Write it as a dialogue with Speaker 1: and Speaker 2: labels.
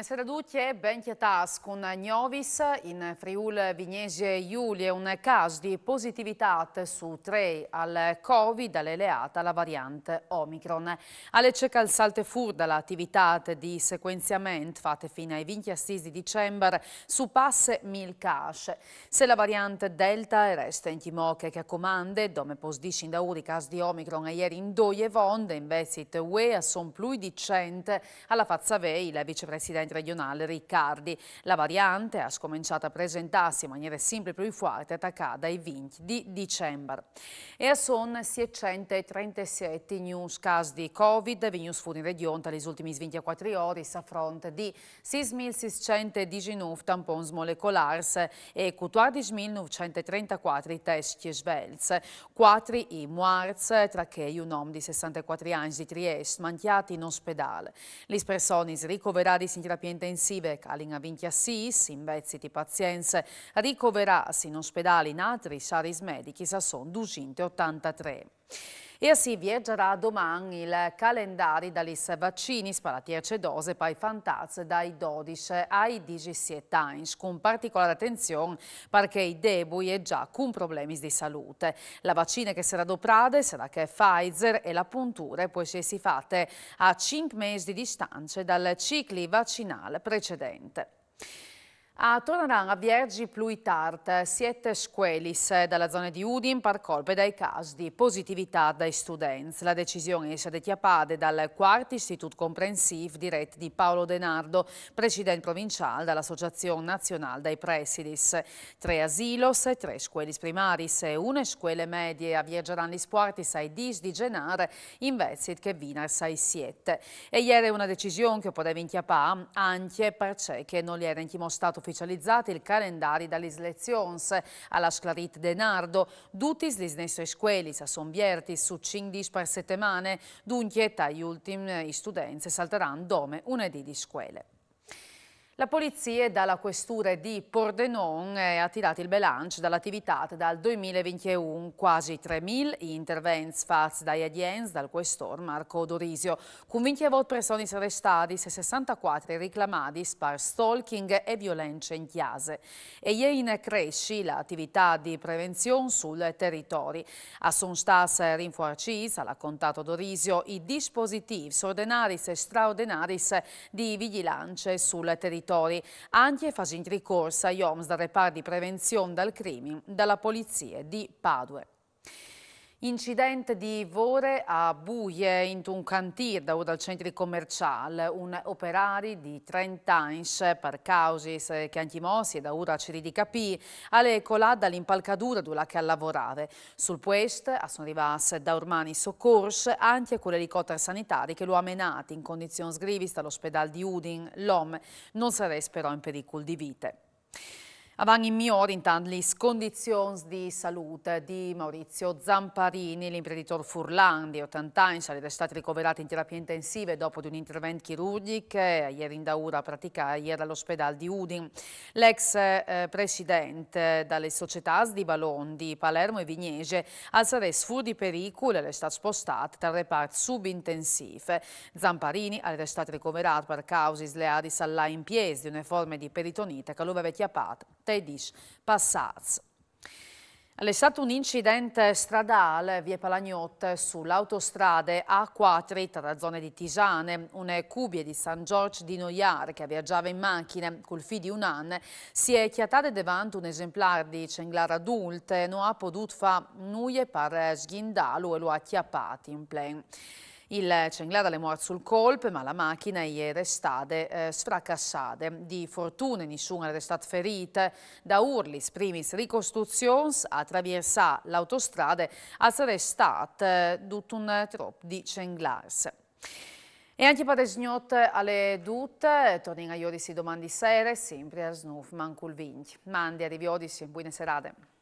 Speaker 1: Buonasera a tutti Nesseraducchie, Benchietas con Gnovis in Friul Vignese Iulie, un caso di positività su tre al Covid alleleata la variante Omicron. Alle cieche al salte fur dall'attività di sequenziamento fatte fino ai 26 di dicembre su passe mil cash. Se la variante Delta resta in timoche che comande, dome posdici in dauri caso di Omicron e ieri in doie vonde, in Vesit UE, a son più di 100 alla Fazzavei, la vicepresidente dirigente regionale Riccardi. La variante ha scominciato a presentarsi in maniera sempre più forte attaccata ai 20 di dicembre. E a Son si news casi di Covid, venus fuori in regione gli ultimi 24 ore, a fronte di 6.619 tampons molecolars e 14.934 test svelz. 4 i muarz, tra che un uomo di 64 anni di Trieste, manchiati in ospedale. Le persone ricoverate in terapia terapie intensive in vezzi di Pazienze, ricoverarsi in ospedale in altri saris medici Sasson 283. E si viaggerà domani il calendario dalis vaccini, spalatierce dose, poi fantaz dai 12 ai 17 anni, con particolare attenzione perché i debui e già con problemi di salute. La vaccina che sarà doprade sarà che Pfizer e la puntura può si fatte a 5 mesi di distanza dal ciclo vaccinale precedente. A Tornaranga, Viergi Pluitart, Siete Squelis, eh, dalla zona di Udin, per colpe dai casi di positività dai studenti. La decisione è stata chiapata dal quarto istituto comprensivo diretto di Paolo Denardo, presidente provinciale dell'Associazione Nazionale dei Presidis. Tre asilos, tre scuelis primaris e eh, una scuole medie a Viergeran Lispuartis ai 10 di genare, in Vezit che Vinars ai 7. E ieri una decisione che poteva inchiappare anche perché non gli era inchimostato fiscale ufficializzati il calendario dalle lezioni alla sclarit de Nardo, dutis lis nesso esquelis a sombiertis su cindis per settimane, dunque gli ultimi eh, studenti salteranno dome unedì di scuole. La polizia e dalla questura di Pordenon ha tirato il bilancio dall'attività dal 2021, quasi 3.000 interventi fatti dai adiens dal questore Marco Dorisio. Con 20 voti persone arrestati e 64 reclamati per stalking e violenze in chiase. E in cresci l'attività di prevenzione sul territorio. A son stas rinforcis, ha raccontato Dorisio, i dispositivi ordinari e straordinari di vigilanza sul territorio settori, anche facendo ricorso a IOMS dal reparto di prevenzione dal crimine dalla Polizia di Padue. Incidente di Vore a Buie in un cantier da ora al centro commerciale. Un operario di 30 anni per cause che anche mossi e da ora ci ridicapì alle colà dall'impalcatura dove che a lavorare. Sul puest a sono arrivati da ormani soccorsi anche con l'elicottero sanitario che lo ha menato in condizioni sgriviste all'ospedale di Udin. L'OM non sarebbe però in pericolo di vita. Avant in miori intanto le condizioni di salute di Maurizio Zamparini, l'imprenditore Furlan di 80 anni, sarebbe stato ricoverato in terapia intensiva dopo di un intervento chirurgico ieri in Daura pratica ieri all'ospedale di Udin. L'ex eh, presidente delle società di Balon di Palermo e Vignese al Saresfu di pericolo è stato spostato tra reparti subintensive. Zamparini è stato ricoverato per cause sleali alla impiesi di una forma di peritonite che lo aveva chiappato 16 passati. È stato un incidente stradale Via Palagnot sull'autostrada A4 tra zone di Tisane. Una cubie di San Giorgio di Noiar che viaggiava in macchina col figlio di un anno si è chiatata davanti un esemplare di cenglara adulte e non ha potuto fare nulla per sghindalo e lo ha chiappato in plen. Il Cenglada è muore sul colpo, ma la macchina è restata eh, sfracassata. Di fortuna nessuno è stato ferito. Da Urlis, primis ricostruzioni, attraversa l'autostrada, è stata eh, tutta un troppo di Cenglars. E anche per sgnot alle dute, torniamo a Iodisi domani sera, sempre a Snuf Manculvinghi. Mandi arrivi Odisi, buone serate.